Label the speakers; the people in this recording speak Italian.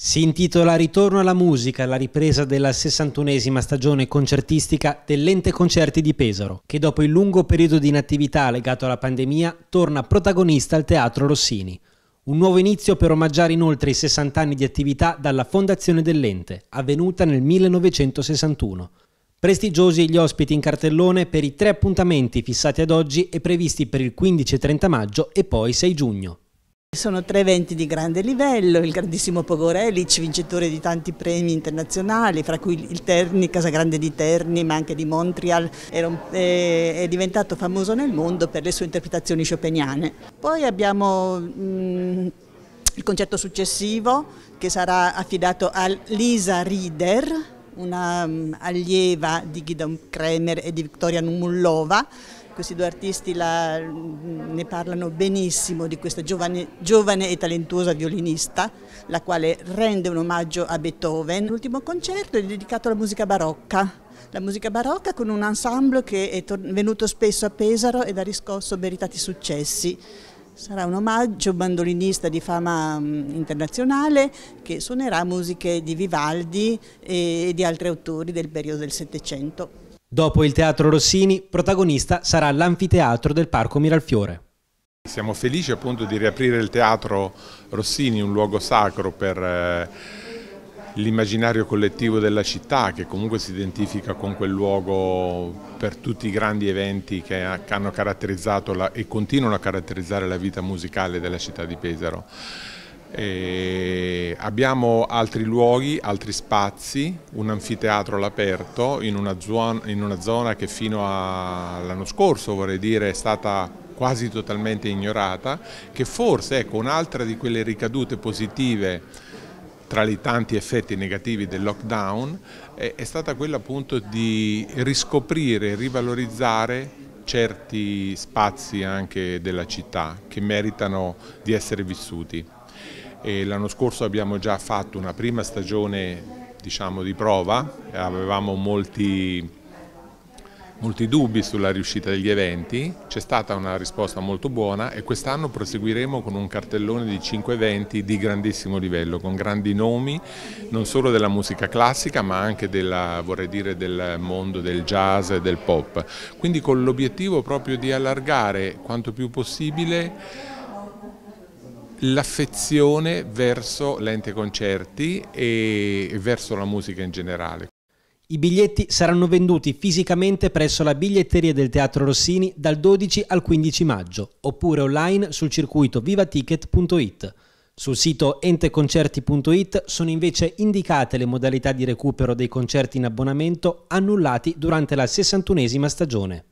Speaker 1: Si intitola Ritorno alla musica, la ripresa della 61esima stagione concertistica dell'ente concerti di Pesaro, che dopo il lungo periodo di inattività legato alla pandemia torna protagonista al Teatro Rossini. Un nuovo inizio per omaggiare inoltre i 60 anni di attività dalla fondazione dell'ente, avvenuta nel 1961. Prestigiosi gli ospiti in cartellone per i tre appuntamenti fissati ad oggi e previsti per il 15 e 30 maggio e poi 6 giugno.
Speaker 2: Sono tre eventi di grande livello, il grandissimo Pogorelic, vincitore di tanti premi internazionali, fra cui il Terni, Casa Grande di Terni, ma anche di Montreal, è diventato famoso nel mondo per le sue interpretazioni chopiniane. Poi abbiamo... Mm, il concerto successivo che sarà affidato a Lisa Rieder, una mm, allieva di Gidon Kremer e di Victoria Numullova, questi due artisti la, ne parlano benissimo di questa giovane, giovane, e talentuosa violinista, la quale rende un omaggio a Beethoven. L'ultimo concerto è dedicato alla musica barocca, la musica barocca con un ensemble che è venuto spesso a Pesaro ed ha riscosso meritati successi. Sarà un omaggio un bandolinista di fama mm, internazionale che suonerà musiche di Vivaldi e di altri autori del periodo del Settecento.
Speaker 1: Dopo il Teatro Rossini, protagonista sarà l'anfiteatro del Parco Miralfiore.
Speaker 3: Siamo felici appunto di riaprire il Teatro Rossini, un luogo sacro per eh, l'immaginario collettivo della città che comunque si identifica con quel luogo per tutti i grandi eventi che hanno caratterizzato la, e continuano a caratterizzare la vita musicale della città di Pesaro. E abbiamo altri luoghi, altri spazi, un anfiteatro all'aperto in, in, una zona che fino all'anno scorso vorrei dire è stata quasi totalmente ignorata, che forse ecco un'altra di quelle ricadute positive tra i tanti effetti negativi del lockdown è, è stata quella appunto di riscoprire, rivalorizzare certi spazi anche della città che meritano di essere vissuti l'anno scorso abbiamo già fatto una prima stagione diciamo, di prova, avevamo molti, molti dubbi sulla riuscita degli eventi, c'è stata una risposta molto buona e quest'anno proseguiremo con un cartellone di 5 eventi di grandissimo livello, con grandi nomi non solo della musica classica ma anche della, dire, del mondo del jazz e del pop, quindi con l'obiettivo proprio di allargare quanto più possibile l'affezione verso l'ente concerti e verso la musica in generale.
Speaker 1: I biglietti saranno venduti fisicamente presso la biglietteria del Teatro Rossini dal 12 al 15 maggio, oppure online sul circuito vivaticket.it. Sul sito enteconcerti.it sono invece indicate le modalità di recupero dei concerti in abbonamento annullati durante la 61esima stagione.